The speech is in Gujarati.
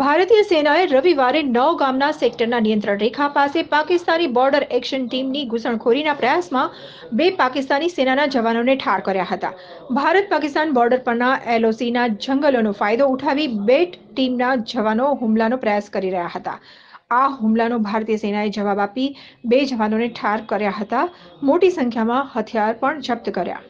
ભારતીય સેનાએ રવિવારે નવ ગામના સેક્ટરના નિયંત્રણ રેખા પાસે પાકિસ્તાની બોર્ડર એક્શન ટીમની ઘૂસણખોરીના પ્રયાસમાં બે પાકિસ્તાની સેનાના જવાનોને ઠાર કર્યા હતા ભારત પાકિસ્તાન બોર્ડર પરના એલઓસીના જંગલોનો ફાયદો ઉઠાવી બે ટીમના જવાનો હુમલાનો પ્રયાસ કરી રહ્યા હતા આ હુમલાનો ભારતીય સેનાએ જવાબ આપી બે જવાનોને ઠાર કર્યા હતા મોટી સંખ્યામાં હથિયાર પણ જપ્ત કર્યા